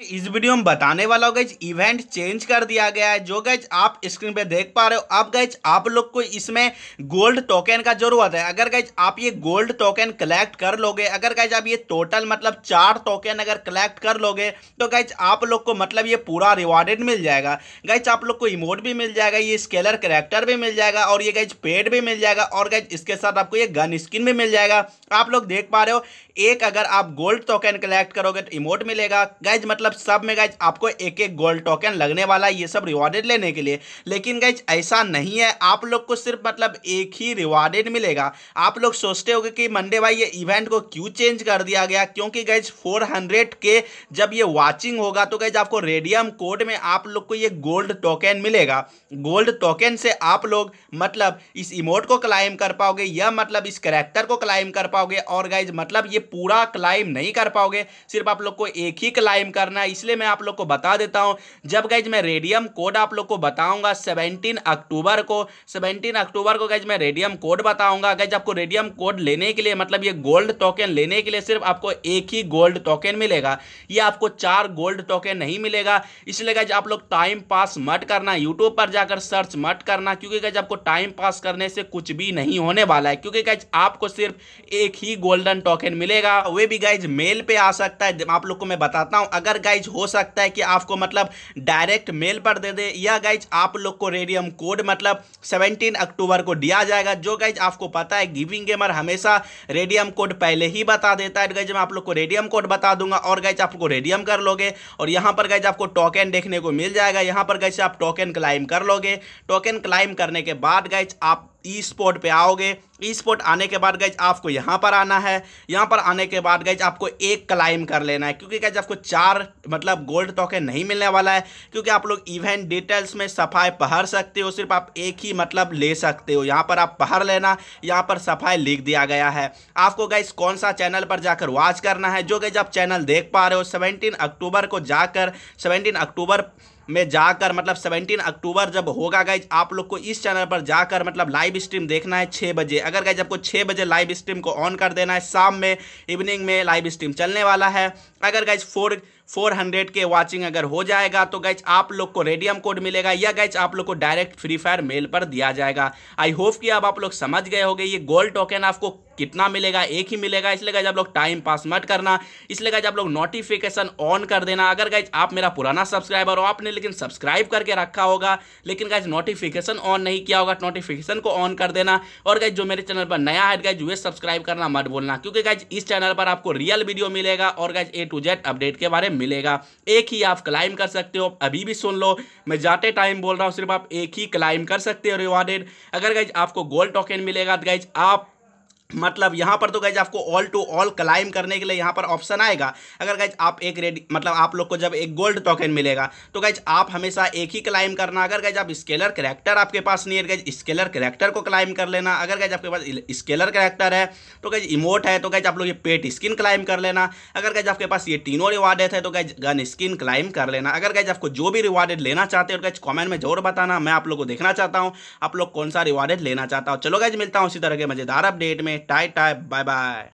इस वीडियो में बताने वाला हूँ गई इवेंट चेंज कर दिया गया है जो गैच आप स्क्रीन पे देख पा रहे हो अब गैच आप लोग को इसमें गोल्ड टोकन का जरूरत है अगर गैच आप ये गोल्ड टोकन कलेक्ट कर लोगे अगर गैच आप ये टोटल मतलब चार टोकन अगर कलेक्ट कर लोगे तो गैच आप लोग को मतलब ये पूरा रिवॉर्डेड मिल जाएगा गैच आप लोग को इमोट भी मिल जाएगा ये स्केलर करेक्टर भी मिल जाएगा और ये गैच पेड भी मिल जाएगा और गैच इसके साथ आपको ये गन स्किन भी मिल जाएगा आप लोग देख पा रहे हो एक अगर आप गोल्ड टोकन कलेक्ट करोगे तो इमोट मिलेगा गैज मतलब सब में गैज आपको एक एक गोल्ड टोकन लगने वाला है ये सब रिवॉर्डेड लेने के लिए लेकिन गैज ऐसा नहीं है आप लोग को सिर्फ मतलब एक ही रिवॉर्डेड मिलेगा आप लोग सोचते हो कि मंडे भाई ये इवेंट को क्यों चेंज कर दिया गया क्योंकि गैज फोर के जब ये वॉचिंग होगा तो गैज आपको रेडियम कोड में आप लोग को ये गोल्ड टोकन मिलेगा गोल्ड टोकन से आप लोग मतलब इस इमोट को क्लाइम कर पाओगे या मतलब इस करेक्टर को क्लाइम कर पाओगे और गैज मतलब ये पूरा क्लाइम नहीं कर पाओगे सिर्फ आप लोग को एक ही क्लाइम करना है इसलिए मैं आप लोग को बता देता हूँ जब गैज मैं रेडियम कोड आप लोग को बताऊंगा सेवनटीन अक्टूबर को सेवनटीन अक्टूबर को गैज मैं रेडियम कोड बताऊंगा गैज आपको रेडियम कोड लेने के लिए मतलब ये गोल्ड टोकन लेने के लिए सिर्फ आपको एक ही गोल्ड टोकन मिलेगा ये आपको चार गोल्ड टोकन नहीं मिलेगा इसलिए गैज आप लोग टाइम पास मट करना यूट्यूब पर जाकर सर्च मट करना क्योंकि गैज आपको टाइम पास करने से कुछ भी नहीं होने वाला है क्योंकि गैज आपको सिर्फ एक ही गोल्डन टोकन मिले मिलेगा वे भी गाइज मेल पे आ सकता है आप लोग को मैं बताता हूँ अगर गाइज हो सकता है कि आपको मतलब डायरेक्ट मेल पर दे दे या गाइज आप लोग को रेडियम कोड मतलब 17 अक्टूबर को दिया जाएगा जो गाइज आपको पता है गिविंग गेमर हमेशा रेडियम कोड पहले ही बता देता है गाइज मैं आप लोग को रेडियम कोड बता दूंगा और गाइज आपको रेडियम कर लोगे और यहाँ पर गाइज आपको टोकन देखने को मिल जाएगा यहाँ पर गाइज आप टोकन क्लाइम कर लोगे टोकन क्लाइम करने के बाद गाइज आप ई स्पोर्ट पर आओगे ई स्पोर्ट आने के बाद गैज आपको यहाँ पर आना है यहाँ पर आने के बाद गैज आपको एक क्लाइम कर लेना है क्योंकि गैज आपको चार मतलब गोल्ड टोकन नहीं मिलने वाला है क्योंकि आप लोग इवेंट डिटेल्स में सफाई पहर सकते हो सिर्फ आप एक ही मतलब ले सकते हो यहाँ पर आप पहर लेना यहाँ पर सफाई लिख दिया गया है आपको गैज कौन सा चैनल पर जाकर वॉच करना है जो गैज आप चैनल देख पा रहे हो सेवनटीन अक्टूबर को जाकर सेवनटीन अक्टूबर में जाकर मतलब 17 अक्टूबर जब होगा गाइज आप लोग को इस चैनल पर जाकर मतलब लाइव स्ट्रीम देखना है छः बजे अगर गाइज आपको छः बजे लाइव स्ट्रीम को ऑन कर देना है शाम में इवनिंग में लाइव स्ट्रीम चलने वाला है अगर गाइज फोर 400 के वाचिंग अगर हो जाएगा तो गैच आप लोग को रेडियम कोड मिलेगा या गैच आप लोग को डायरेक्ट फ्री फायर मेल पर दिया जाएगा आई होप कि अब आप लोग समझ गए होगे ये गोल्ड टोकन आपको कितना मिलेगा एक ही मिलेगा इसलिए गैच आप लोग टाइम पास मत करना इसलिए गैच आप लोग नोटिफिकेशन ऑन कर देना अगर गैच आप मेरा पुराना सब्सक्राइबर हो आपने लेकिन सब्सक्राइब करके रखा होगा लेकिन गैच नोटिफिकेशन ऑन नहीं किया होगा नोटिफिकेशन को ऑन कर देना और गैच जो मेरे चैनल पर नया है गैच वे सब्सक्राइब करना मत बोलना क्योंकि गैच इस चैनल पर आपको रियल वीडियो मिलेगा और guys A to Z update के बारे में मिलेगा एक ही आप क्लाइम कर सकते हो अभी भी सुन लो मैं जाते टाइम बोल रहा हूँ सिर्फ आप एक ही क्लाइम कर सकते हो रिवॉर्डेड अगर गाइज आपको गोल्ड टोकन मिलेगा तो गाइज आप मतलब यहाँ पर तो गैज आपको ऑल टू ऑल क्लाइम करने के लिए यहाँ पर ऑप्शन आएगा अगर गैज आप एक रेडी मतलब आप लोग को जब एक गोल्ड टोकन मिलेगा तो गैज आप हमेशा एक ही क्लाइम करना अगर गैज आप स्केलर करेक्टर आपके पास नहीं है गैज स्केलर करेक्टर को क्लाइम कर लेना अगर गैज आपके पास स्केलर करेक्टर है तो गैज इमोट है तो गैज आप लोग ये पेट स्किन क्लाइम कर लेना अगर गैज आपके पास ये तीनों रिवार्डेड है तो गैज गन स्किन क्लाइम कर लेना अगर गैज आपको जो भी रिवार्डेड लेना चाहते हो गैज तो कॉमेंट में जरूर बताना मैं आप लोग को देखना चाहता हूँ आप लोग कौन सा रिवार्डेड लेना चाहता हूँ चलो गैज मिलता हूँ इसी तरह के मजेदार अपडेट में टाई टाई बाय बाय